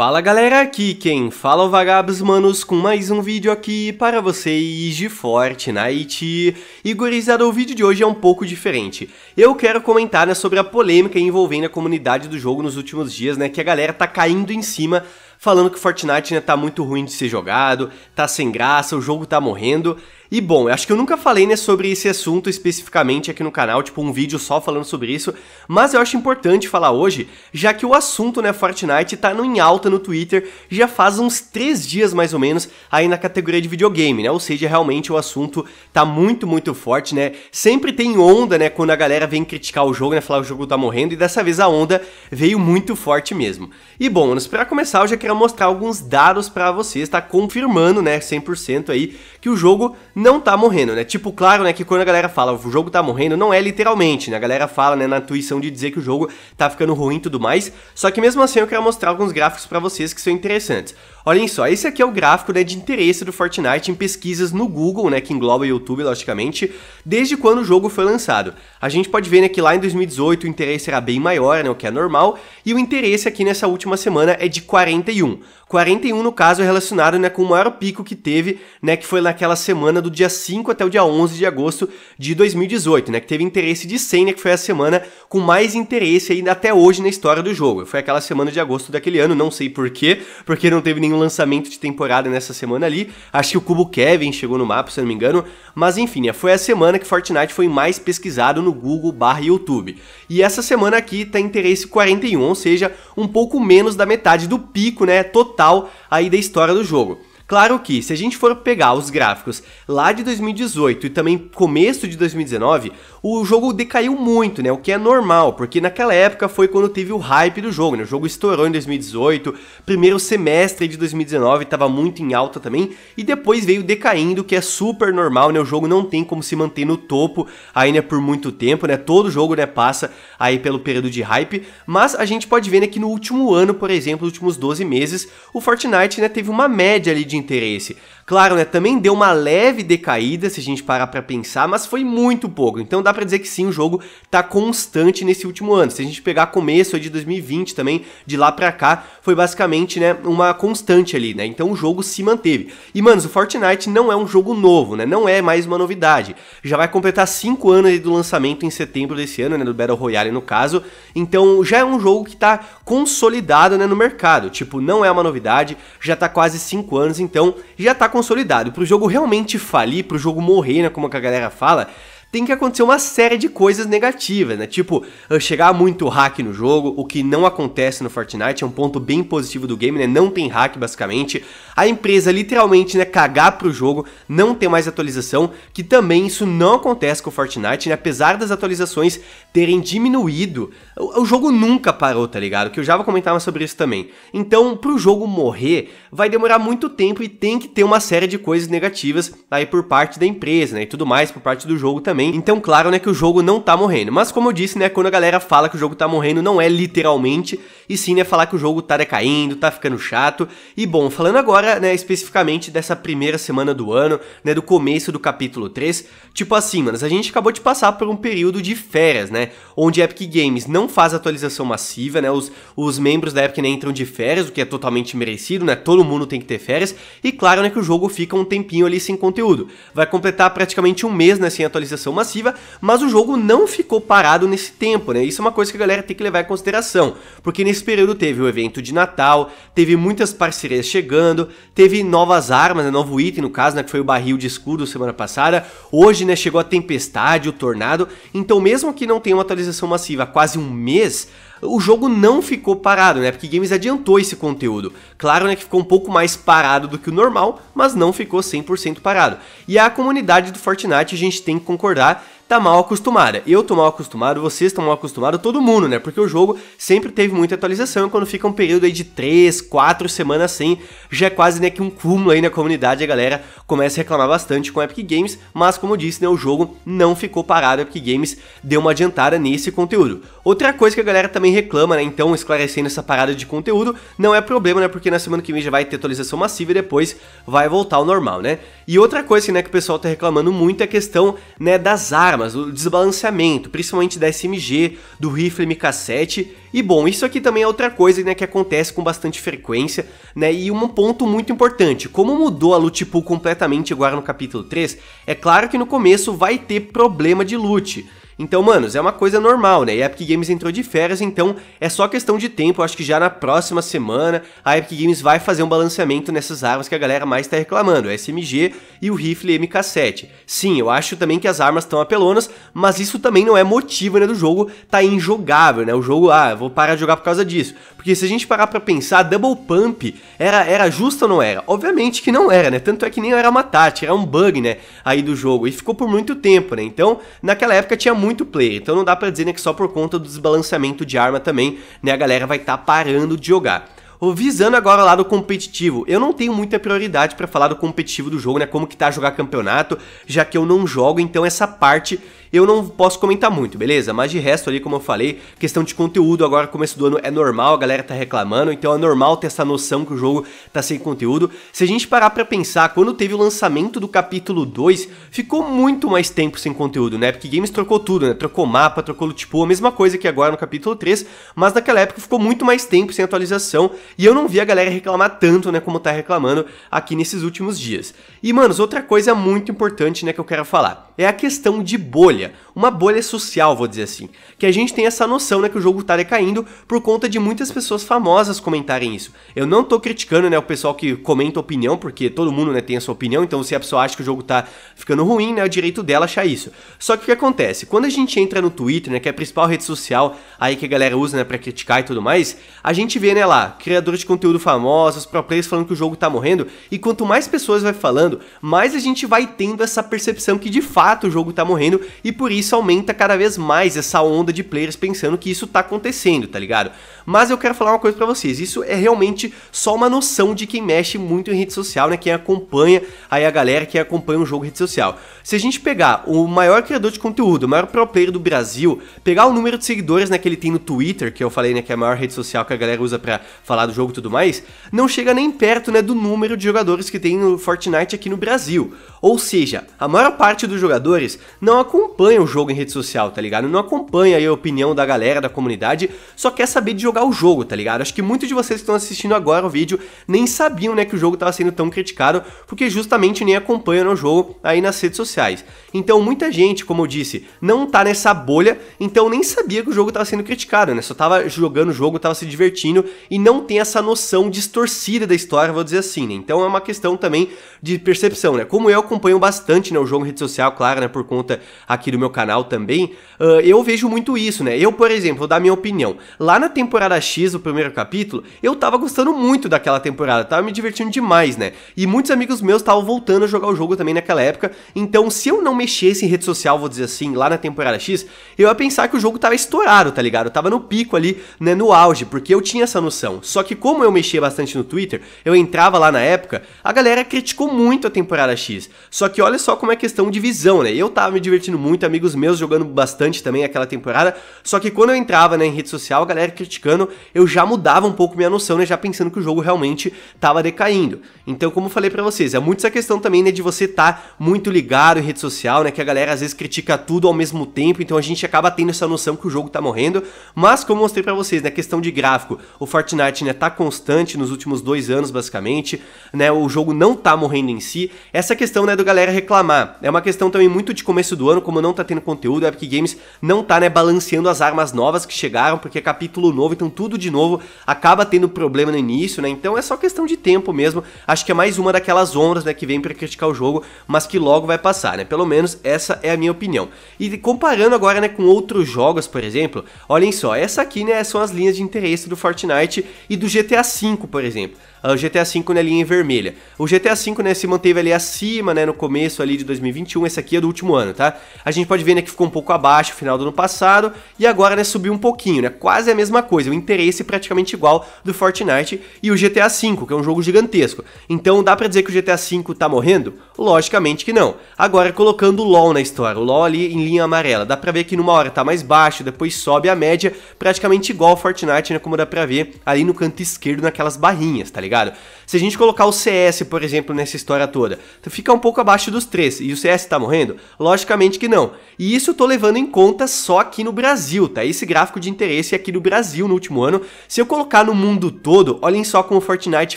Fala galera, aqui quem fala é o Vagabos Manos com mais um vídeo aqui para vocês de Fortnite. E gurizada, o vídeo de hoje é um pouco diferente. Eu quero comentar né, sobre a polêmica envolvendo a comunidade do jogo nos últimos dias, né, que a galera tá caindo em cima falando que Fortnite né, tá muito ruim de ser jogado, tá sem graça, o jogo tá morrendo. E bom, acho que eu nunca falei né, sobre esse assunto especificamente aqui no canal, tipo um vídeo só falando sobre isso, mas eu acho importante falar hoje, já que o assunto né, Fortnite tá no, em alta no Twitter já faz uns 3 dias mais ou menos aí na categoria de videogame, né? Ou seja, realmente o assunto tá muito, muito forte, né? Sempre tem onda, né, quando a galera vem criticar o jogo, né, falar que o jogo tá morrendo, e dessa vez a onda veio muito forte mesmo. E bom, manos, pra começar eu já queria mostrar alguns dados para vocês, tá confirmando, né, 100% aí, que o jogo não tá morrendo, né? Tipo, claro, né, que quando a galera fala o jogo tá morrendo, não é literalmente, né? A galera fala, né, na intuição de dizer que o jogo tá ficando ruim e tudo mais. Só que mesmo assim eu quero mostrar alguns gráficos para vocês que são interessantes. Olhem só, esse aqui é o gráfico né, de interesse do Fortnite em pesquisas no Google, né, que engloba o YouTube, logicamente, desde quando o jogo foi lançado. A gente pode ver né, que lá em 2018 o interesse era bem maior, né, o que é normal, e o interesse aqui nessa última semana é de 41. 41, no caso, é relacionado né, com o maior pico que teve, né, que foi naquela semana do do dia 5 até o dia 11 de agosto de 2018, né? Que teve interesse de 100, né? Que foi a semana com mais interesse ainda até hoje na história do jogo. Foi aquela semana de agosto daquele ano, não sei porquê, porque não teve nenhum lançamento de temporada nessa semana ali. Acho que o Cubo Kevin chegou no mapa, se eu não me engano. Mas enfim, né? Foi a semana que Fortnite foi mais pesquisado no Google barra YouTube. E essa semana aqui tá interesse 41, ou seja, um pouco menos da metade do pico, né? Total aí da história do jogo. Claro que, se a gente for pegar os gráficos lá de 2018 e também começo de 2019, o jogo decaiu muito, né? O que é normal, porque naquela época foi quando teve o hype do jogo, né? O jogo estourou em 2018, primeiro semestre de 2019 estava muito em alta também, e depois veio decaindo, que é super normal, né? O jogo não tem como se manter no topo ainda né, por muito tempo, né? Todo jogo, né, passa aí pelo período de hype, mas a gente pode ver né, que no último ano, por exemplo, nos últimos 12 meses, o Fortnite, né, teve uma média ali de interesse Claro, né, também deu uma leve decaída se a gente parar para pensar, mas foi muito pouco. Então dá para dizer que sim, o jogo tá constante nesse último ano. Se a gente pegar começo de 2020 também, de lá para cá, foi basicamente, né, uma constante ali, né? Então o jogo se manteve. E manos, o Fortnite não é um jogo novo, né? Não é mais uma novidade. Já vai completar 5 anos do lançamento em setembro desse ano, né, do Battle Royale no caso. Então já é um jogo que tá consolidado, né, no mercado. Tipo, não é uma novidade, já tá quase 5 anos, então já tá com consolidado. Pro jogo realmente falir, pro jogo morrer, né, como a galera fala, tem que acontecer uma série de coisas negativas, né? Tipo, ah, chegar muito hack no jogo, o que não acontece no Fortnite, é um ponto bem positivo do game, né? Não tem hack, basicamente. A empresa literalmente, né, cagar pro jogo, não ter mais atualização, que também isso não acontece com o Fortnite, né? Apesar das atualizações terem diminuído, o, jogo nunca parou, tá ligado? Que eu já vou comentar mais sobre isso também. Então, pro jogo morrer, vai demorar muito tempo e tem que ter uma série de coisas negativas aí por parte da empresa, né? E tudo mais por parte do jogo também também. Então, claro, né, que o jogo não tá morrendo. Mas como eu disse, né, quando a galera fala que o jogo tá morrendo, não é literalmente, e sim, né, falar que o jogo tá decaindo, tá ficando chato. E bom, falando agora, né, especificamente dessa primeira semana do ano, né, do começo do capítulo 3, tipo assim, manos, a gente acabou de passar por um período de férias, né, onde a Epic Games não faz atualização massiva, né, os, os membros da Epic né, entram de férias, o que é totalmente merecido, né, todo mundo tem que ter férias, e claro, né, que o jogo fica um tempinho ali sem conteúdo. Vai completar praticamente um mês, né, sem atualização massiva, mas o jogo não ficou parado nesse tempo, né? Isso é uma coisa que a galera tem que levar em consideração, porque nesse período teve o evento de Natal, teve muitas parcerias chegando, teve novas armas, né? novo item no caso, né? que foi o barril de escudo semana passada, hoje né? chegou a tempestade, o tornado, então mesmo que não tenha uma atualização massiva há quase um mês, o jogo não ficou parado, né? Porque Games adiantou esse conteúdo. Claro, né, que ficou um pouco mais parado do que o normal, mas não ficou 100% parado. E a comunidade do Fortnite, a gente tem que concordar, tá mal acostumada. Eu tô mal acostumado, vocês estão mal acostumados, todo mundo, né? Porque o jogo sempre teve muita atualização e quando fica um período aí de 3, 4 semanas sem, já é quase né, que um cúmulo aí na comunidade, a galera começa a reclamar bastante com a Epic Games, mas como eu disse, né, o jogo não ficou parado, a Epic Games deu uma adiantada nesse conteúdo. Outra coisa que a galera também reclama, né, então esclarecendo essa parada de conteúdo, não é problema, né, porque na semana que vem já vai ter atualização massiva e depois vai voltar ao normal, né? E outra coisa né, que o pessoal tá reclamando muito é a questão né, das armas, armas, o desbalanceamento, principalmente da SMG, do rifle MK7. E bom, isso aqui também é outra coisa né, que acontece com bastante frequência, né? E um ponto muito importante, como mudou a loot pool completamente agora no capítulo 3, é claro que no começo vai ter problema de loot. Então, manos, é uma coisa normal, né? E a Epic Games entrou de férias, então é só questão de tempo. Eu acho que já na próxima semana a Epic Games vai fazer um balanceamento nessas armas que a galera mais tá reclamando, o SMG e o rifle MK7. Sim, eu acho também que as armas estão apelonas, mas isso também não é motivo, né, do jogo tá injogável, né? O jogo, ah, vou parar de jogar por causa disso. Porque se a gente parar pra pensar, Double Pump era, era justo ou não era? Obviamente que não era, né? Tanto é que nem era uma tática, era um bug, né, aí do jogo. E ficou por muito tempo, né? Então, naquela época tinha muito muito player, então não dá para dizer né, que só por conta do desbalanceamento de arma também, né, a galera vai estar tá parando de jogar. Visando agora lá do competitivo, eu não tenho muita prioridade para falar do competitivo do jogo, né, como que tá jogar campeonato, já que eu não jogo, então essa parte eu não posso comentar muito, beleza? Mas de resto ali, como eu falei, questão de conteúdo agora, começo do ano, é normal, a galera tá reclamando, então é normal ter essa noção que o jogo tá sem conteúdo. Se a gente parar pra pensar, quando teve o lançamento do capítulo 2, ficou muito mais tempo sem conteúdo, né? Porque Games trocou tudo, né? Trocou mapa, trocou loot pool, a mesma coisa que agora no capítulo 3, mas naquela época ficou muito mais tempo sem atualização, e eu não vi a galera reclamar tanto, né, como tá reclamando aqui nesses últimos dias. E, manos, outra coisa muito importante, né, que eu quero falar, é a questão de bolha bolha, uma bolha social, vou dizer assim, que a gente tem essa noção, né, que o jogo tá decaindo por conta de muitas pessoas famosas comentarem isso. Eu não tô criticando, né, o pessoal que comenta opinião, porque todo mundo, né, tem a sua opinião, então se a pessoa acha que o jogo tá ficando ruim, né, é o direito dela achar isso. Só que o que acontece? Quando a gente entra no Twitter, né, que é a principal rede social aí que a galera usa, né, pra criticar e tudo mais, a gente vê, né, lá, criadores de conteúdo famosos, pro players falando que o jogo tá morrendo, e quanto mais pessoas vai falando, mais a gente vai tendo essa percepção que de fato o jogo tá morrendo e e por isso aumenta cada vez mais essa onda de players pensando que isso tá acontecendo, tá ligado? Mas eu quero falar uma coisa para vocês, isso é realmente só uma noção de quem mexe muito em rede social, né? Quem acompanha aí a galera, quem acompanha o um jogo em rede social. Se a gente pegar o maior criador de conteúdo, o maior pro player do Brasil, pegar o número de seguidores né, que ele tem no Twitter, que eu falei né, que é a maior rede social que a galera usa para falar do jogo e tudo mais, não chega nem perto né, do número de jogadores que tem no Fortnite aqui no Brasil. Ou seja, a maior parte dos jogadores não acompanha acompanha o jogo em rede social, tá ligado? Não acompanha aí a opinião da galera, da comunidade, só quer saber de jogar o jogo, tá ligado? Acho que muitos de vocês que estão assistindo agora o vídeo nem sabiam, né, que o jogo tava sendo tão criticado, porque justamente nem acompanham o jogo aí nas redes sociais. Então muita gente, como eu disse, não tá nessa bolha, então nem sabia que o jogo tava sendo criticado, né? Só tava jogando o jogo, tava se divertindo e não tem essa noção distorcida da história, vou dizer assim, né? Então é uma questão também de percepção, né? Como eu acompanho bastante, né, o jogo em rede social, claro, né, por conta aqui aqui do meu canal também, uh, eu vejo muito isso, né? Eu, por exemplo, vou dar minha opinião. Lá na temporada X, o primeiro capítulo, eu tava gostando muito daquela temporada, tava me divertindo demais, né? E muitos amigos meus estavam voltando a jogar o jogo também naquela época, então se eu não mexesse em rede social, vou dizer assim, lá na temporada X, eu ia pensar que o jogo tava estourado, tá ligado? Eu tava no pico ali, né, no auge, porque eu tinha essa noção. Só que como eu mexia bastante no Twitter, eu entrava lá na época, a galera criticou muito a temporada X. Só que olha só como é questão de visão, né? Eu tava me divertindo muito muitos amigos meus jogando bastante também aquela temporada. Só que quando eu entrava né, em rede social, a galera criticando, eu já mudava um pouco minha noção, né? Já pensando que o jogo realmente tava decaindo. Então, como eu falei para vocês, é muito essa questão também, né? De você estar tá muito ligado em rede social, né? Que a galera às vezes critica tudo ao mesmo tempo, então a gente acaba tendo essa noção que o jogo tá morrendo. Mas, como eu mostrei para vocês, na né, questão de gráfico, o Fortnite, né? Tá constante nos últimos dois anos, basicamente, né? O jogo não tá morrendo em si. Essa questão, né? Do galera reclamar. É uma questão também muito de começo do ano, como como não tá tendo conteúdo, a Epic Games não tá, né, balanceando as armas novas que chegaram, porque é capítulo novo, então tudo de novo acaba tendo problema no início, né? Então é só questão de tempo mesmo. Acho que é mais uma daquelas ondas, né, que vem para criticar o jogo, mas que logo vai passar, né? Pelo menos essa é a minha opinião. E comparando agora, né, com outros jogos, por exemplo, olhem só, essa aqui, né, são as linhas de interesse do Fortnite e do GTA V, por exemplo. Ah, o GTA V na né, linha vermelha. O GTA V, né, se manteve ali acima, né, no começo ali de 2021, esse aqui é do último ano, tá? A a gente pode ver né, que ficou um pouco abaixo no final do ano passado e agora né, subiu um pouquinho, né? Quase a mesma coisa, o interesse praticamente igual do Fortnite e o GTA V, que é um jogo gigantesco. Então dá para dizer que o GTA V tá morrendo? Logicamente que não. Agora colocando o LoL na história, o LoL ali em linha amarela, dá pra ver que numa hora tá mais baixo, depois sobe a média, praticamente igual ao Fortnite, né? Como dá pra ver ali no canto esquerdo naquelas barrinhas, tá ligado? Se a gente colocar o CS, por exemplo, nessa história toda, fica um pouco abaixo dos três e o CS tá morrendo? Logicamente que não. E isso eu tô levando em conta só aqui no Brasil, tá? Esse gráfico de interesse é aqui no Brasil no último ano. Se eu colocar no mundo todo, olhem só como o Fortnite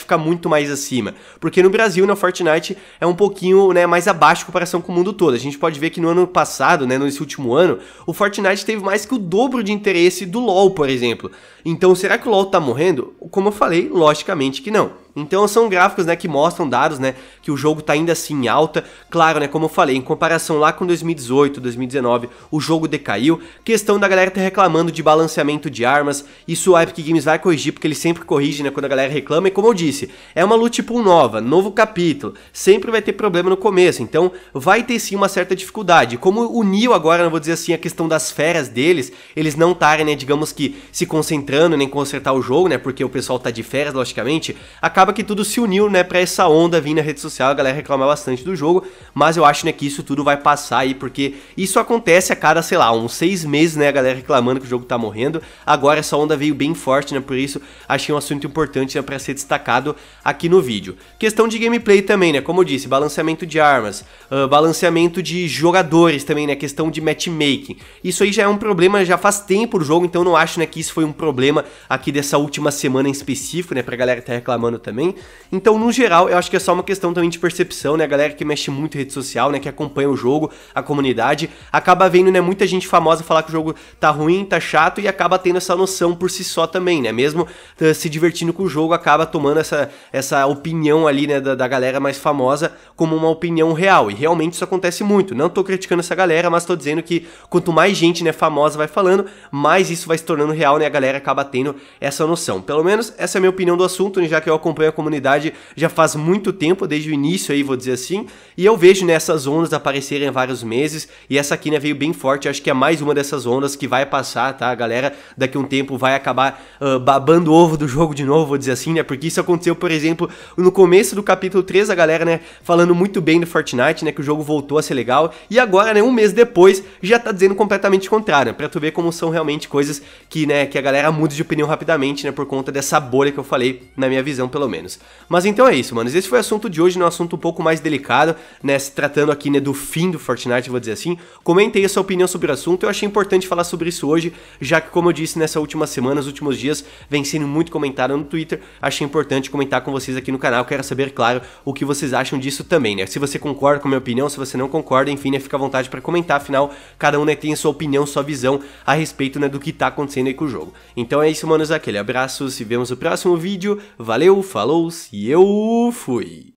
fica muito mais acima. Porque no Brasil, né, o Fortnite, é um pouquinho né, mais abaixo em comparação com o mundo todo. A gente pode ver que no ano passado, né, nesse último ano, o Fortnite teve mais que o dobro de interesse do LoL, por exemplo. Então, será que o LoL tá morrendo? Como eu falei, logicamente que não. Então são gráficos, né, que mostram dados, né, que o jogo está ainda assim em alta. Claro, né, como eu falei, em comparação lá com 2018, 2019, o jogo decaiu. Questão da galera tá reclamando de balanceamento de armas. Isso a Epic Games vai corrigir, porque eles sempre corrigem, né, quando a galera reclama. E como eu disse, é uma loot pool nova, novo capítulo. Sempre vai ter problema no começo, então vai ter sim uma certa dificuldade. Como o Neo agora, não vou dizer assim, a questão das férias deles, eles não estarem, né, digamos que se concentrando nem consertar o jogo, né, porque o pessoal tá de férias, logicamente, acaba acaba que tudo se uniu, né, pra essa onda vir na rede social, a galera reclamar bastante do jogo, mas eu acho, né, que isso tudo vai passar aí, porque isso acontece a cada, sei lá, uns seis meses, né, a galera reclamando que o jogo tá morrendo, agora essa onda veio bem forte, né, por isso achei um assunto importante, né, pra ser destacado aqui no vídeo. Questão de gameplay também, né, como eu disse, balanceamento de armas, uh, balanceamento de jogadores também, né, questão de matchmaking, isso aí já é um problema, já faz tempo o jogo, então não acho, né, que isso foi um problema aqui dessa última semana em específico, né, pra galera que tá reclamando também, também. Então, no geral, eu acho que é só uma questão também de percepção, né? A galera que mexe muito em rede social, né? Que acompanha o jogo, a comunidade, acaba vendo, né? Muita gente famosa falar que o jogo tá ruim, tá chato e acaba tendo essa noção por si só também, né? Mesmo uh, se divertindo com o jogo, acaba tomando essa, essa opinião ali, né? Da, da galera mais famosa como uma opinião real. E realmente isso acontece muito. Não tô criticando essa galera, mas tô dizendo que quanto mais gente, né? Famosa vai falando, mais isso vai se tornando real, né? A galera acaba tendo essa noção. Pelo menos essa é a minha opinião do assunto, né? Já que eu acompanho acompanho a comunidade já faz muito tempo, desde o início aí, vou dizer assim, e eu vejo nessas né, ondas aparecerem vários meses, e essa aqui né, veio bem forte, acho que é mais uma dessas ondas que vai passar, tá? A galera daqui um tempo vai acabar uh, babando o ovo do jogo de novo, vou dizer assim, né? Porque isso aconteceu, por exemplo, no começo do capítulo 3, a galera, né, falando muito bem do Fortnite, né, que o jogo voltou a ser legal, e agora, né, um mês depois, já tá dizendo completamente o contrário, né? Pra tu ver como são realmente coisas que, né, que a galera muda de opinião rapidamente, né, por conta dessa bolha que eu falei, na minha visão, pelo menos menos. Mas então é isso, mano. Esse foi o assunto de hoje, né? um assunto um pouco mais delicado, né? Se tratando aqui né, do fim do Fortnite, vou dizer assim. Comente aí a sua opinião sobre o assunto. Eu achei importante falar sobre isso hoje, já que, como eu disse, nessa última semana, nos últimos dias, vem sendo muito comentado no Twitter. Achei importante comentar com vocês aqui no canal. Quero saber, claro, o que vocês acham disso também, né? Se você concorda com a minha opinião, se você não concorda, enfim, né? Fica à vontade para comentar. Afinal, cada um né, tem a sua opinião, sua visão a respeito né, do que tá acontecendo aí com o jogo. Então é isso, manos. Aquele abraço. Se vemos no próximo vídeo. Valeu, falou-se e eu fui.